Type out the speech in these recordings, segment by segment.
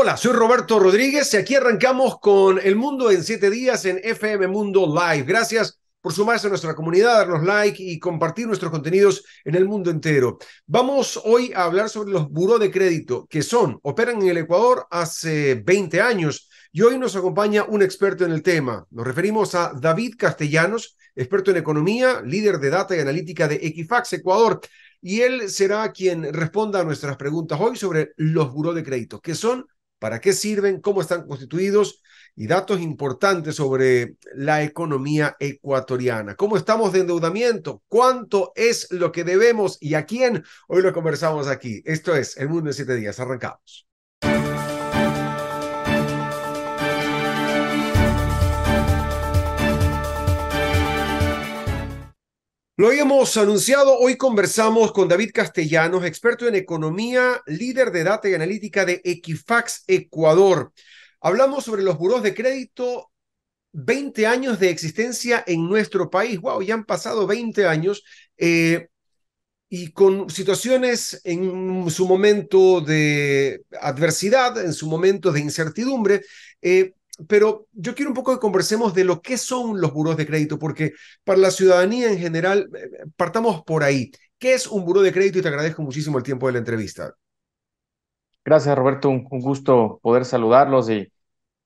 Hola, soy Roberto Rodríguez y aquí arrancamos con El Mundo en Siete días en FM Mundo Live. Gracias por sumarse a nuestra comunidad, darnos like y compartir nuestros contenidos en el mundo entero. Vamos hoy a hablar sobre los buró de crédito, que son, operan en el Ecuador hace 20 años y hoy nos acompaña un experto en el tema. Nos referimos a David Castellanos, experto en economía, líder de data y analítica de Equifax Ecuador. Y él será quien responda a nuestras preguntas hoy sobre los buró de crédito, que son para qué sirven, cómo están constituidos y datos importantes sobre la economía ecuatoriana. ¿Cómo estamos de endeudamiento? ¿Cuánto es lo que debemos y a quién? Hoy lo conversamos aquí. Esto es El Mundo en Siete Días. Arrancamos. Lo habíamos anunciado, hoy conversamos con David Castellanos, experto en economía, líder de data y analítica de Equifax Ecuador. Hablamos sobre los buros de crédito, 20 años de existencia en nuestro país. ¡Wow! Ya han pasado 20 años eh, y con situaciones en su momento de adversidad, en su momento de incertidumbre. Eh, pero yo quiero un poco que conversemos de lo que son los buros de crédito, porque para la ciudadanía en general, eh, eh, partamos por ahí. ¿Qué es un buró de crédito? Y te agradezco muchísimo el tiempo de la entrevista. Gracias, Roberto. Un, gusto poder saludarlos y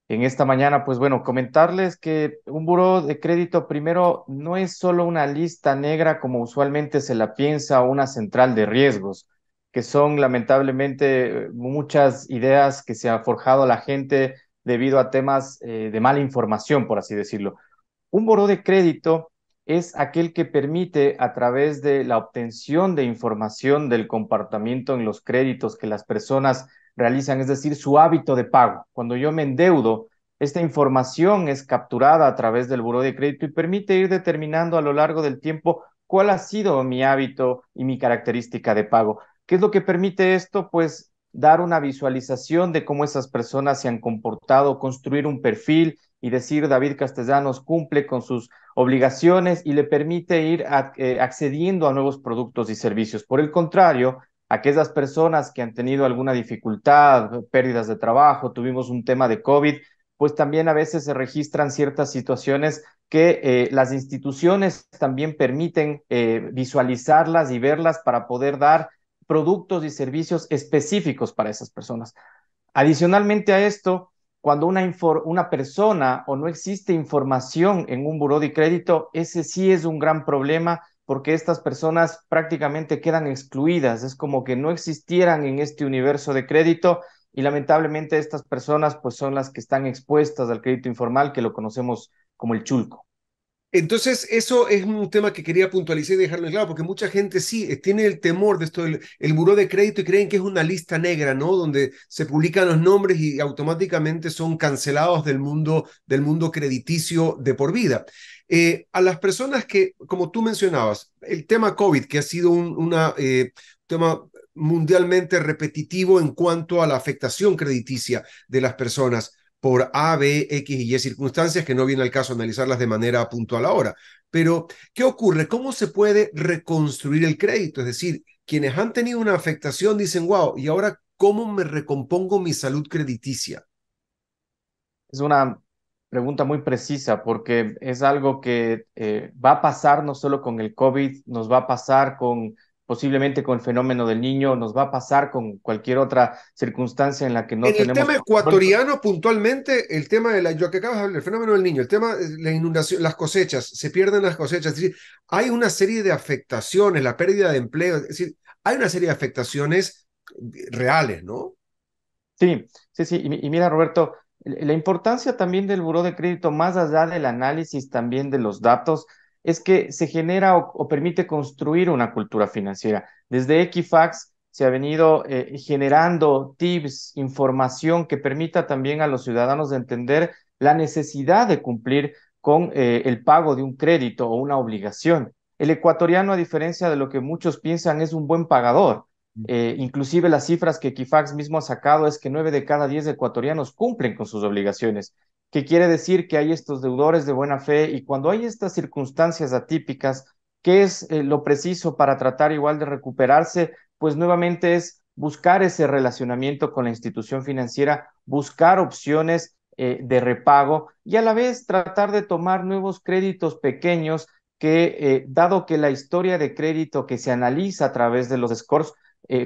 en esta mañana, pues bueno, comentarles que un buró de crédito primero no es solo una lista negra como usualmente se la piensa una central de riesgos, que son lamentablemente eh, muchas ideas que se ha forjado la gente debido a temas eh, de mala información, por así decirlo. Un borró de crédito es aquel que permite a través de la obtención de información del comportamiento en los créditos que las personas realizan, es decir, su hábito de pago. Cuando yo me endeudo, esta información es capturada a través del buro de crédito y permite ir determinando a lo largo del tiempo cuál ha sido mi hábito y mi característica de pago. ¿Qué es lo que permite esto? Pues dar una visualización de cómo esas personas se han comportado, construir un perfil y decir David Castellanos cumple con sus obligaciones y le permite ir eh, accediendo a nuevos productos y servicios. Por el contrario, aquellas personas que han tenido alguna dificultad, pérdidas de trabajo, tuvimos un tema de COVID, pues también a veces se registran ciertas situaciones que eh, las instituciones también permiten eh, visualizarlas y verlas para poder dar productos y servicios específicos para esas personas. Adicionalmente a esto, cuando una, una persona o no existe información en un buró de crédito, ese sí es un gran problema porque estas personas prácticamente quedan excluidas, es como que no existieran en este universo de crédito y lamentablemente estas personas pues son las que están expuestas al crédito informal que lo conocemos como el chulco. Entonces, eso es un tema que quería puntualizar y dejarlo claro, porque mucha gente sí eh, tiene el temor de esto, el, el de crédito, y creen que es una lista negra, ¿no? Donde se publican los nombres y automáticamente son cancelados del mundo, del mundo crediticio de por vida. Eh, a las personas que, como tú mencionabas, el tema COVID, que ha sido un eh, tema mundialmente repetitivo en cuanto a la afectación crediticia de las personas por A, B, X y Y circunstancias que no viene al caso analizarlas de manera puntual ahora. Pero, ¿qué ocurre? ¿Cómo se puede reconstruir el crédito? Es decir, quienes han tenido una afectación dicen, wow, ¿y ahora cómo me recompongo mi salud crediticia? Es una pregunta muy precisa porque es algo que eh, va a pasar no solo con el COVID, nos va a pasar con posiblemente con el fenómeno del niño, nos va a pasar con cualquier otra circunstancia en la que no tenemos... El tema ecuatoriano, puntualmente, el tema de la, yo que acabas de hablar, el fenómeno del niño, el tema de la inundación, las cosechas, se pierden las cosechas, es decir, hay una serie de afectaciones, la pérdida de empleo, es decir, hay una serie de afectaciones reales, ¿no? Sí, sí, sí, y, y mira, Roberto, la importancia también del buró de crédito, más allá del análisis también de los datos, es que se genera o, permite construir una cultura financiera. Desde Equifax se ha venido eh, generando tips, información que permita también a los ciudadanos de entender la necesidad de cumplir con eh, el pago de un crédito o una obligación. El ecuatoriano, a diferencia de lo que muchos piensan, es un buen pagador. Mm. Eh, inclusive las cifras que Equifax mismo ha sacado es que nueve de cada diez ecuatorianos cumplen con sus obligaciones que quiere decir que hay estos deudores de buena fe y cuando hay estas circunstancias atípicas, ¿qué es eh, lo preciso para tratar igual de recuperarse? Pues nuevamente es buscar ese relacionamiento con la institución financiera, buscar opciones eh, de repago y a la vez tratar de tomar nuevos créditos pequeños que, eh, dado que la historia de crédito que se analiza a través de los scores,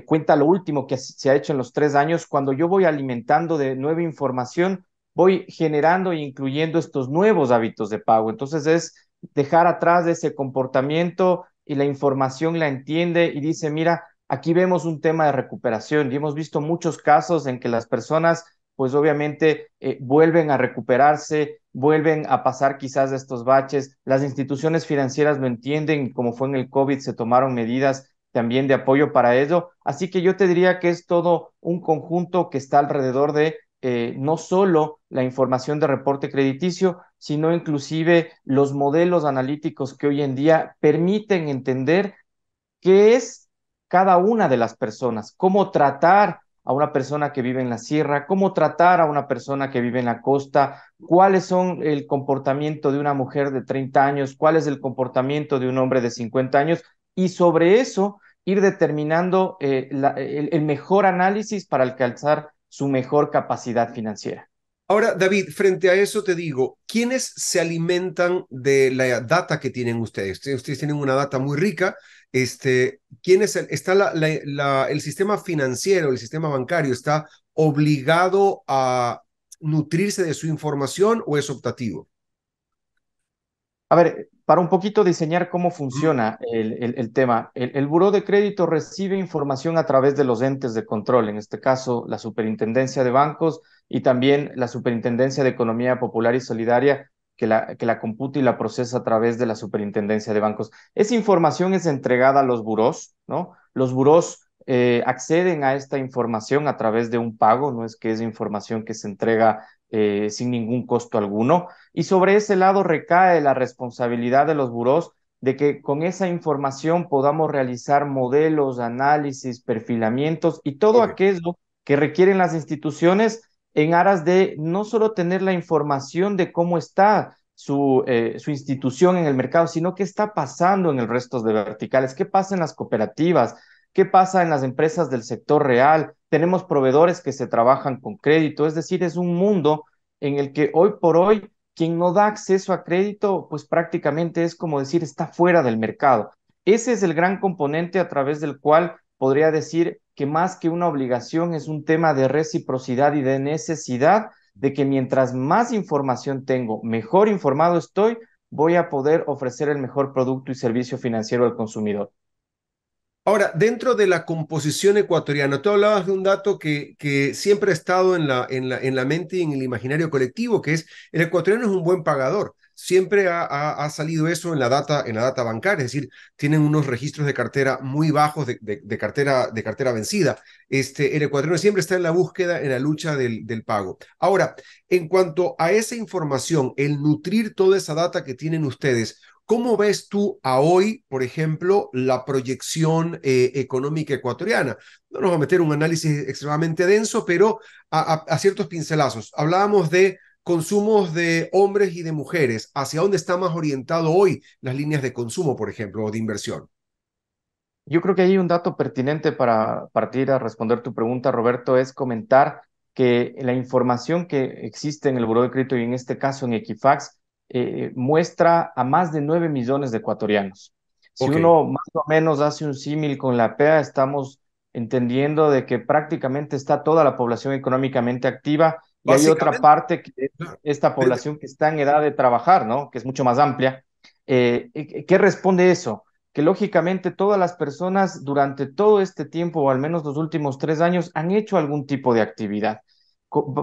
cuenta lo último que se ha hecho en los tres años, cuando yo voy alimentando de nueva información, voy generando e incluyendo estos nuevos hábitos de pago. Entonces es dejar atrás de ese comportamiento y la información la entiende y dice, mira, aquí vemos un tema de recuperación y hemos visto muchos casos en que las personas pues obviamente eh, vuelven a recuperarse, vuelven a pasar quizás de estos baches. Las instituciones financieras lo entienden, como fue en el COVID, se tomaron medidas también de apoyo para ello. Así que yo te diría que es todo un conjunto que está alrededor de eh, no solo la información de reporte crediticio, sino inclusive los modelos analíticos que hoy en día permiten entender qué es cada una de las personas, cómo tratar a una persona que vive en la sierra, cómo tratar a una persona que vive en la costa, cuáles son el comportamiento de una mujer de 30 años, cuál es el comportamiento de un hombre de 50 años, y sobre eso ir determinando eh, el, el, mejor análisis para alcanzar su mejor capacidad financiera. Ahora, David, frente a eso te digo, ¿quiénes se alimentan de la data que tienen ustedes? Ustedes tienen una data muy rica. Este, está la, el sistema financiero, el sistema bancario está obligado a nutrirse de su información o es optativo? A ver, para un poquito diseñar cómo funciona el, tema. El, Buró de Crédito recibe información a través de los entes de control, en este caso la Superintendencia de Bancos y también la Superintendencia de Economía Popular y Solidaria, que la, que la computa y la procesa a través de la Superintendencia de Bancos. Esa información es entregada a los burós, ¿no? Los burós eh, acceden a esta información a través de un pago, no es que es información que se entrega eh, sin ningún costo alguno. Y sobre ese lado recae la responsabilidad de los buros de que con esa información podamos realizar modelos, análisis, perfilamientos y todo aquello que requieren las instituciones en aras de no solo tener la información de cómo está su, eh, su, institución en el mercado, sino qué está pasando en el resto de verticales, qué pasa en las cooperativas, qué pasa en las empresas del sector real, tenemos proveedores que se trabajan con crédito, es decir, es un mundo en el que hoy por hoy quien no da acceso a crédito, pues prácticamente es como decir está fuera del mercado. Ese es el gran componente a través del cual podría decir que más que una obligación es un tema de reciprocidad y de necesidad de que mientras más información tengo, mejor informado estoy, voy a poder ofrecer el mejor producto y servicio financiero al consumidor. Ahora, dentro de la composición ecuatoriana, tú hablabas de un dato que, siempre ha estado en la, en, la, mente y en el imaginario colectivo, que es el ecuatoriano es un buen pagador siempre ha, salido eso en la data en la data bancaria, es decir, tienen unos registros de cartera muy bajos de, cartera de cartera vencida. Este, el ecuatoriano siempre está en la búsqueda, en la lucha del, del, pago. Ahora, en cuanto a esa información, el nutrir toda esa data que tienen ustedes, ¿Cómo ves tú a hoy, por ejemplo, la proyección eh, económica ecuatoriana? No nos va a meter un análisis extremadamente denso, pero a, ciertos pincelazos. Hablábamos de consumos de hombres y de mujeres. ¿Hacia dónde está más orientado hoy las líneas de consumo, por ejemplo, o de inversión? Yo creo que hay un dato pertinente para partir a responder tu pregunta, Roberto, es comentar que la información que existe en el Buró de Crédito y en este caso en Equifax eh, muestra a más de 9 millones de ecuatorianos. Si uno más o menos hace un símil con la PEA, estamos entendiendo de que prácticamente está toda la población económicamente activa y hay otra parte que es esta población que está en edad de trabajar, ¿no? Que es mucho más amplia. Eh, ¿Qué responde eso? Que lógicamente todas las personas durante todo este tiempo, o al menos los últimos tres años, han hecho algún tipo de actividad.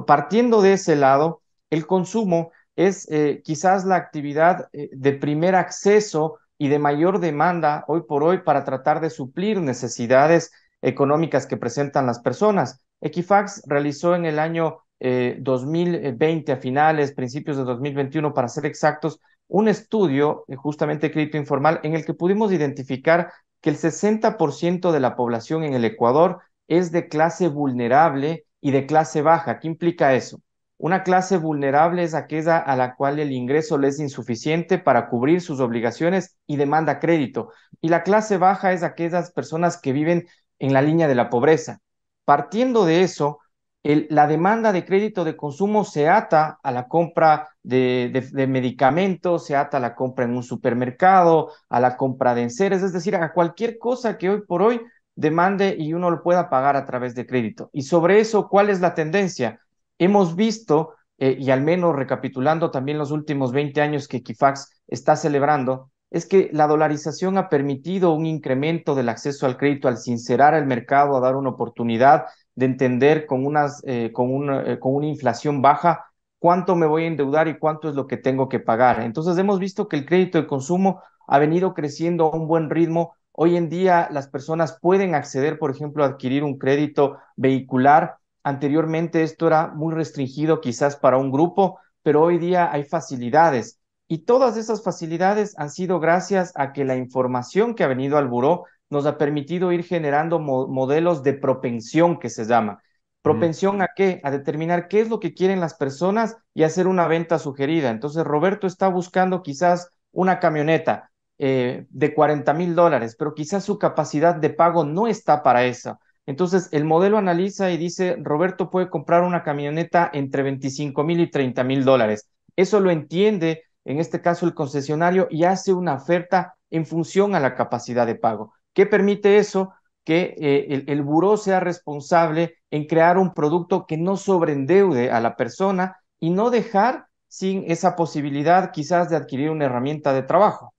Partiendo de ese lado, el consumo es eh, quizás la actividad eh, de primer acceso y de mayor demanda hoy por hoy para tratar de suplir necesidades económicas que presentan las personas. Equifax realizó en el año 2020, eh, a finales, principios de 2021, para ser exactos, un estudio justamente crédito informal en el que pudimos identificar que el 60% de la población en el Ecuador es de clase vulnerable y de clase baja. ¿Qué implica eso? Una clase vulnerable es aquella a la cual el ingreso le es insuficiente para cubrir sus obligaciones y demanda crédito. Y la clase baja es aquellas personas que viven en la línea de la pobreza. Partiendo de eso, la demanda de crédito de consumo se ata a la compra de, de, medicamentos, se ata a la compra en un supermercado, a la compra de enseres, es decir, a cualquier cosa que hoy por hoy demande y uno lo pueda pagar a través de crédito. Y sobre eso, ¿cuál es la tendencia? Hemos visto, eh, y al menos recapitulando también los últimos 20 años que Equifax está celebrando, es que la dolarización ha permitido un incremento del acceso al crédito, al sincerar el mercado, a dar una oportunidad de entender con, unas, eh, con, eh, con una inflación baja cuánto me voy a endeudar y cuánto es lo que tengo que pagar. Entonces hemos visto que el crédito de consumo ha venido creciendo a un buen ritmo. Hoy en día las personas pueden acceder, por ejemplo, a adquirir un crédito vehicular Anteriormente esto era muy restringido quizás para un grupo, pero hoy día hay facilidades y todas esas facilidades han sido gracias a que la información que ha venido al buró nos ha permitido ir generando modelos de propensión que se llama. ¿Propensión a qué? A determinar qué es lo que quieren las personas y hacer una venta sugerida. Entonces, Roberto está buscando quizás una camioneta eh, de 40 mil dólares, pero quizás su capacidad de pago no está para eso. Entonces, el modelo analiza y dice, Roberto puede comprar una camioneta entre 25 mil y 30 mil dólares. Eso lo entiende, en este caso, el concesionario y hace una oferta en función a la capacidad de pago. ¿Qué permite eso? Que eh, el, el buró sea responsable en crear un producto que no sobreendeude a la persona y no dejar sin esa posibilidad quizás de adquirir una herramienta de trabajo.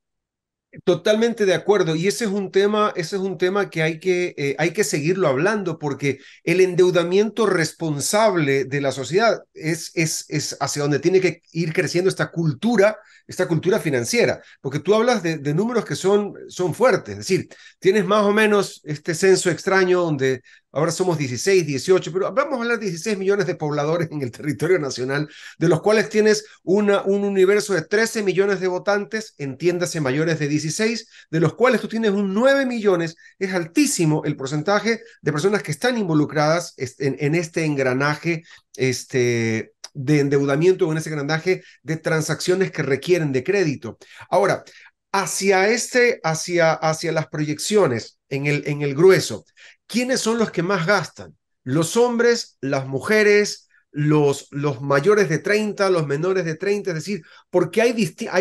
Totalmente de acuerdo. Y ese es un tema, ese es un tema que hay que, eh, hay que seguirlo hablando porque el endeudamiento responsable de la sociedad es, es, es hacia donde tiene que ir creciendo esta cultura, esta cultura financiera. Porque tú hablas de, números que son, son fuertes. Es decir, tienes más o menos este censo extraño donde ahora somos 16, 18, pero vamos a hablar de 16 millones de pobladores en el territorio nacional, de los cuales tienes una, un universo de 13 millones de votantes, entiéndase mayores de 16, de los cuales tú tienes un 9 millones, es altísimo el porcentaje de personas que están involucradas este, en, este engranaje este, de endeudamiento, o en ese engranaje de transacciones que requieren de crédito. Ahora, hacia, este, hacia, hacia las proyecciones, en el, en el grueso. ¿Quiénes son los que más gastan? Los hombres, las mujeres, los, los mayores de 30, los menores de 30, es decir, porque hay,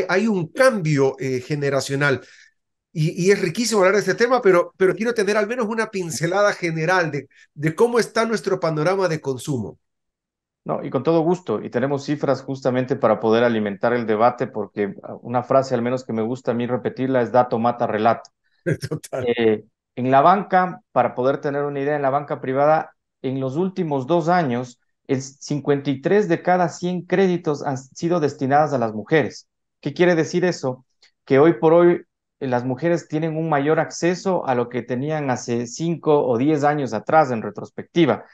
hay, un cambio eh, generacional. Y, es riquísimo hablar de este tema, pero, pero quiero tener al menos una pincelada general de, de cómo está nuestro panorama de consumo. No, y con todo gusto. Y tenemos cifras justamente para poder alimentar el debate, porque una frase al menos que me gusta a mí repetirla es dato mata relato. Total. Eh, en la banca, para poder tener una idea, en la banca privada, en los últimos dos años, el 53 de cada 100 créditos han sido destinados a las mujeres. ¿Qué quiere decir eso? Que hoy por hoy eh, las mujeres tienen un mayor acceso a lo que tenían hace 5 o 10 años atrás en retrospectiva.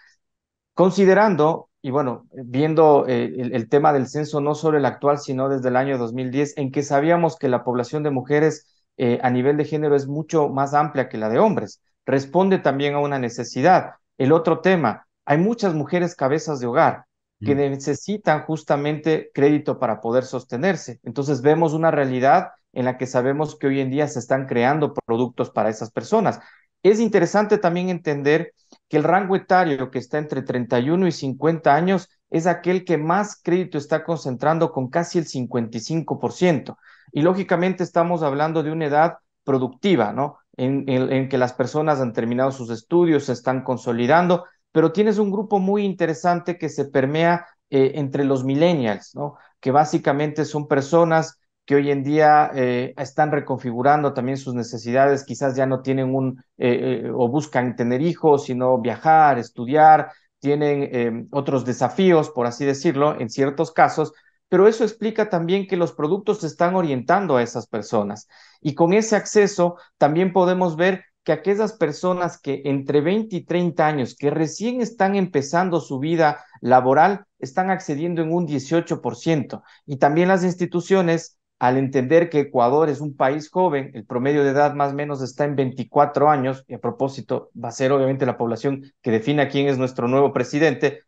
Considerando, y bueno, viendo eh, el, el, tema del censo no solo el actual, sino desde el año 2010, en que sabíamos que la población de mujeres eh, a nivel de género es mucho más amplia que la de hombres. Responde también a una necesidad. El otro tema, hay muchas mujeres cabezas de hogar que mm. necesitan justamente crédito para poder sostenerse. Entonces vemos una realidad en la que sabemos que hoy en día se están creando productos para esas personas. Es interesante también entender que el rango etario que está entre 31 y 50 años es aquel que más crédito está concentrando con casi el 55% y lógicamente estamos hablando de una edad productiva, ¿no? En, en, que las personas han terminado sus estudios, se están consolidando, pero tienes un grupo muy interesante que se permea eh, entre los millennials, ¿no? Que básicamente son personas que hoy en día eh, están reconfigurando también sus necesidades, quizás ya no tienen un eh, o buscan tener hijos, sino viajar, estudiar, tienen otros desafíos, por así decirlo, en ciertos casos, pero eso explica también que los productos se están orientando a esas personas. Y con ese acceso también podemos ver que aquellas personas que entre 20 y 30 años, que recién están empezando su vida laboral, están accediendo en un 18%. Y también las instituciones, al entender que Ecuador es un país joven, el promedio de edad más o menos está en 24 años, y a propósito va a ser obviamente la población que defina quién es nuestro nuevo presidente,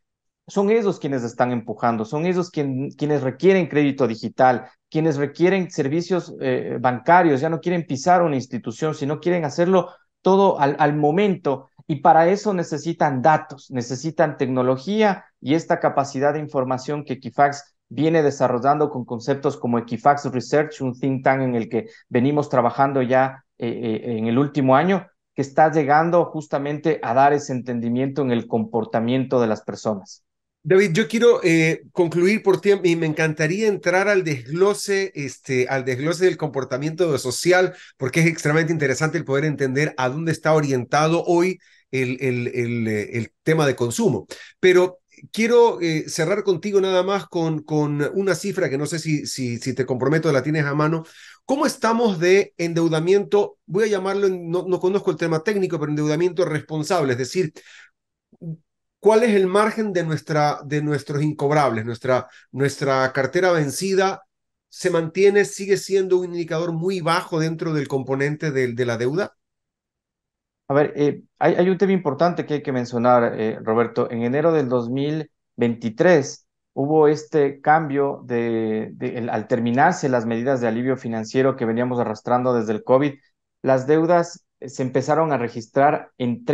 son ellos quienes están empujando, son ellos quienes requieren crédito digital, quienes requieren servicios eh, bancarios, ya no quieren pisar una institución, sino quieren hacerlo todo al, momento y para eso necesitan datos, necesitan tecnología y esta capacidad de información que Equifax viene desarrollando con conceptos como Equifax Research, un think tank en el que venimos trabajando ya eh, eh, en el último año, que está llegando justamente a dar ese entendimiento en el comportamiento de las personas. David, yo quiero eh, concluir por tiempo y me encantaría entrar al desglose, este, al desglose del comportamiento social, porque es extremadamente interesante el poder entender a dónde está orientado hoy el, el, el, eh, el tema de consumo. Pero quiero eh, cerrar contigo nada más con, con una cifra que no sé si, si, si, te comprometo, la tienes a mano. ¿Cómo estamos de endeudamiento? Voy a llamarlo, no, no conozco el tema técnico, pero endeudamiento responsable, es decir, cuál es el margen de, nuestra, de nuestros incobrables, nuestra, nuestra cartera vencida se mantiene, sigue siendo un indicador muy bajo dentro del componente de, de la deuda? A ver, eh, hay, un tema importante que hay que mencionar, eh, Roberto. En enero del 2023 hubo este cambio de, al terminarse las medidas de alivio financiero que veníamos arrastrando desde el COVID, las deudas se empezaron a registrar en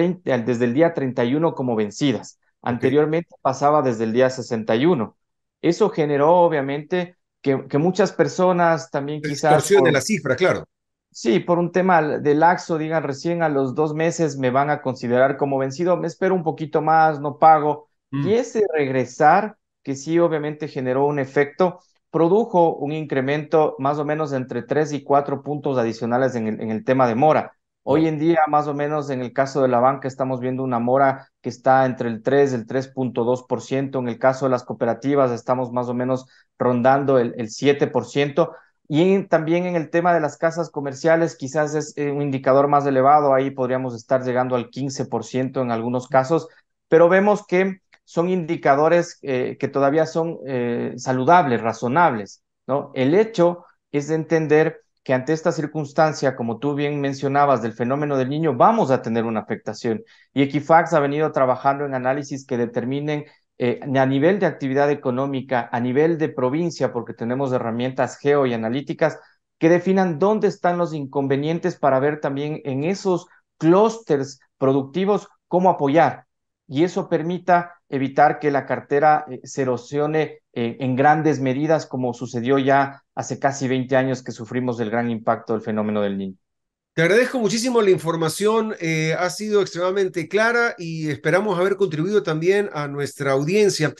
desde el día 31 como vencidas. Anteriormente pasaba desde el día 61. Eso generó, obviamente, que, muchas personas también quizás... distorsión de la cifra, claro. Sí, por un tema de laxo, digan, recién a los dos meses me van a considerar como vencido, me espero un poquito más, no pago. Mm. Y ese regresar, que sí, obviamente generó un efecto, produjo un incremento más o menos entre 3 y 4 puntos adicionales en el tema de mora. Hoy en día, más o menos, en el caso de la banca, estamos viendo una mora que está entre el 3 y el 3.2%. En el caso de las cooperativas, estamos más o menos rondando el, 7%. Y también en el tema de las casas comerciales, quizás es eh, un indicador más elevado. Ahí podríamos estar llegando al 15% en algunos casos. Pero vemos que son indicadores eh, que todavía son eh, saludables, razonables. ¿no? El hecho es entender que ante esta circunstancia, como tú bien mencionabas, del fenómeno del niño, vamos a tener una afectación. Y Equifax ha venido trabajando en análisis que determinen eh, a nivel de actividad económica, a nivel de provincia, porque tenemos herramientas geo y analíticas que definan dónde están los inconvenientes para ver también en esos clústeres productivos cómo apoyar. Y eso permita evitar que la cartera eh, se erosione eh, en grandes medidas, como sucedió ya hace casi 20 años que sufrimos del gran impacto del fenómeno del niño. Te agradezco muchísimo la información, eh, ha sido extremadamente clara y esperamos haber contribuido también a nuestra audiencia